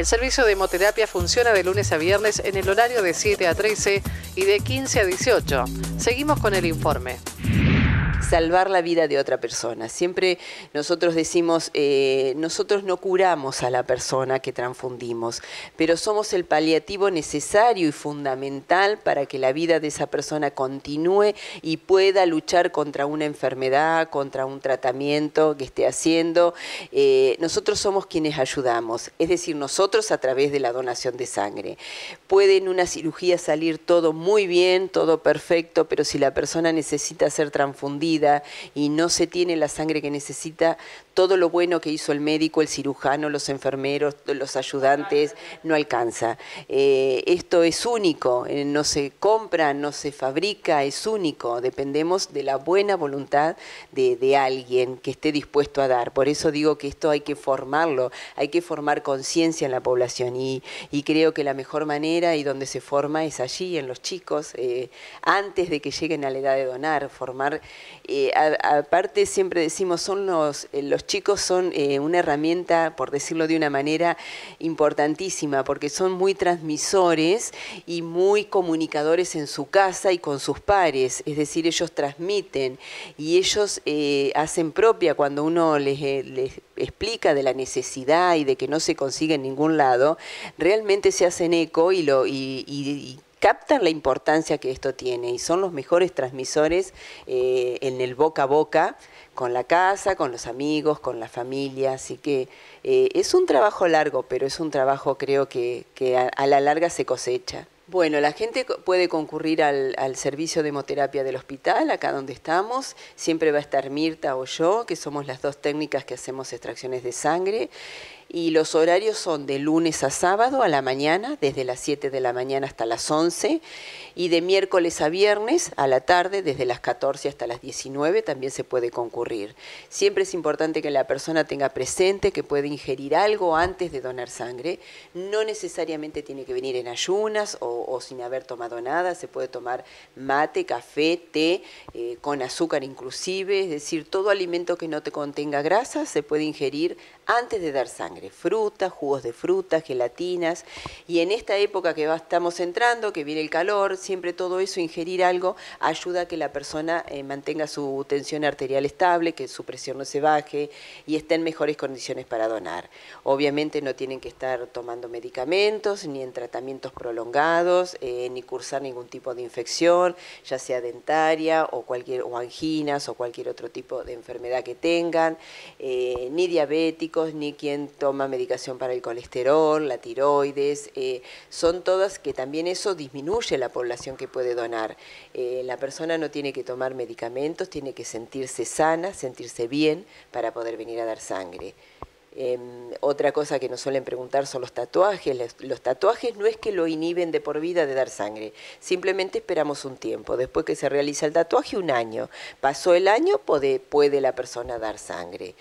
El servicio de hemoterapia funciona de lunes a viernes en el horario de 7 a 13 y de 15 a 18. Seguimos con el informe salvar la vida de otra persona. Siempre nosotros decimos, eh, nosotros no curamos a la persona que transfundimos, pero somos el paliativo necesario y fundamental para que la vida de esa persona continúe y pueda luchar contra una enfermedad, contra un tratamiento que esté haciendo. Eh, nosotros somos quienes ayudamos, es decir, nosotros a través de la donación de sangre. Puede en una cirugía salir todo muy bien, todo perfecto, pero si la persona necesita ser transfundida, y no se tiene la sangre que necesita, todo lo bueno que hizo el médico, el cirujano, los enfermeros, los ayudantes, no alcanza. Eh, esto es único, eh, no se compra, no se fabrica, es único, dependemos de la buena voluntad de, alguien que esté dispuesto a dar. Por eso digo que esto hay que formarlo, hay que formar conciencia en la población y, creo que la mejor manera y donde se forma es allí, en los chicos, eh, antes de que lleguen a la edad de donar, formar eh, aparte siempre decimos, son los, eh, los chicos son eh, una herramienta, por decirlo de una manera, importantísima, porque son muy transmisores y muy comunicadores en su casa y con sus pares, es decir, ellos transmiten y ellos hacen propia cuando uno les, les explica de la necesidad y de que no se consigue en ningún lado, realmente se hacen eco y, lo, y captan la importancia que esto tiene y son los mejores transmisores eh, en el boca a boca con la casa, con los amigos, con la familia. Así que eh, es un trabajo largo, pero es un trabajo creo que, que a, la larga se cosecha. Bueno, la gente puede concurrir al, servicio de hemoterapia del hospital, acá donde estamos. Siempre va a estar Mirta o yo, que somos las dos técnicas que hacemos extracciones de sangre y los horarios son de lunes a sábado a la mañana, desde las 7 de la mañana hasta las 11, y de miércoles a viernes a la tarde, desde las 14 hasta las 19, también se puede concurrir. Siempre es importante que la persona tenga presente que puede ingerir algo antes de donar sangre, no necesariamente tiene que venir en ayunas o, sin haber tomado nada, se puede tomar mate, café, té, eh, con azúcar inclusive, es decir, todo alimento que no te contenga grasa se puede ingerir antes de dar sangre frutas, jugos de frutas, gelatinas, y en esta época que estamos entrando, que viene el calor, siempre todo eso, ingerir algo, ayuda a que la persona eh, mantenga su tensión arterial estable, que su presión no se baje y esté en mejores condiciones para donar. Obviamente no tienen que estar tomando medicamentos, ni en tratamientos prolongados, eh, ni cursar ningún tipo de infección, ya sea dentaria o cualquier o anginas o cualquier otro tipo de enfermedad que tengan, eh, ni diabéticos, ni quien toma medicación para el colesterol, la tiroides, eh, son todas que también eso disminuye la población que puede donar. Eh, la persona no tiene que tomar medicamentos, tiene que sentirse sana, sentirse bien para poder venir a dar sangre. Em, otra cosa que nos suelen preguntar son los tatuajes. Los, tatuajes no es que lo inhiben de por vida de dar sangre, simplemente esperamos un tiempo. Después que se realiza el tatuaje, un año. Pasó el año, puede la persona dar sangre.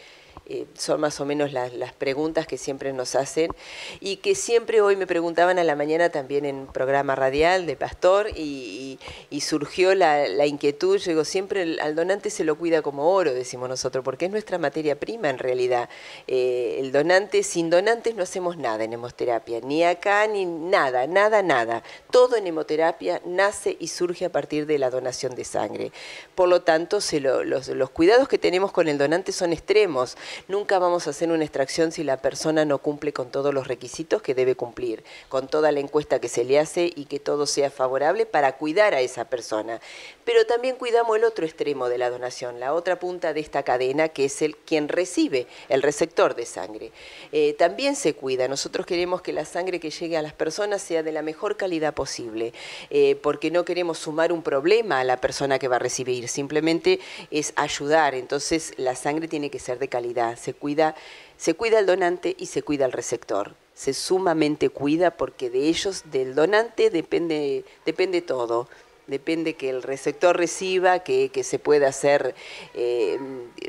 Eh, son más o menos las, preguntas que siempre nos hacen y que siempre hoy me preguntaban a la mañana también en programa radial de Pastor y, surgió la, inquietud, yo digo, siempre al donante se lo cuida como oro, decimos nosotros, porque es nuestra materia prima en realidad. Eh, el donante, sin donantes no hacemos nada en hemoterapia, ni acá ni nada, nada, nada. Todo en hemoterapia nace y surge a partir de la donación de sangre. Por lo tanto, se los cuidados que tenemos con el donante son extremos Nunca vamos a hacer una extracción si la persona no cumple con todos los requisitos que debe cumplir, con toda la encuesta que se le hace y que todo sea favorable para cuidar a esa persona. Pero también cuidamos el otro extremo de la donación, la otra punta de esta cadena que es el quien recibe, el receptor de sangre. Eh, también se cuida. Nosotros queremos que la sangre que llegue a las personas sea de la mejor calidad posible, eh, porque no queremos sumar un problema a la persona que va a recibir, simplemente es ayudar. Entonces la sangre tiene que ser de calidad se cuida, se cuida el donante y se cuida el receptor. Se sumamente cuida porque de ellos, del donante, depende, depende todo depende que el receptor reciba, que, se pueda hacer eh,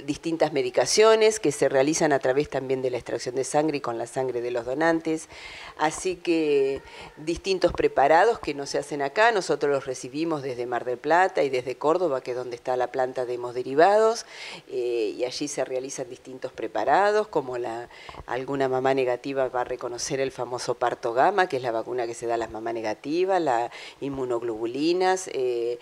distintas medicaciones que se realizan a través también de la extracción de sangre y con la sangre de los donantes. Así que distintos preparados que no se hacen acá, nosotros los recibimos desde Mar del Plata y desde Córdoba, que es donde está la planta de hemos derivados eh, y allí se realizan distintos preparados, como la, alguna mamá negativa va a reconocer el famoso partogama que es la vacuna que se da a las mamás negativas, la inmunoglobulinas, eh,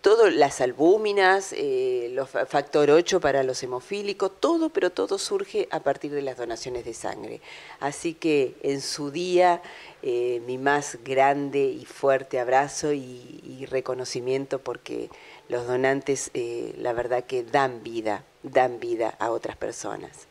todas las albúminas, eh, los factor 8 para los hemofílicos, todo, pero todo surge a partir de las donaciones de sangre. Así que en su día, eh, mi más grande y fuerte abrazo y, reconocimiento porque los donantes, la verdad que dan vida, dan vida a otras personas.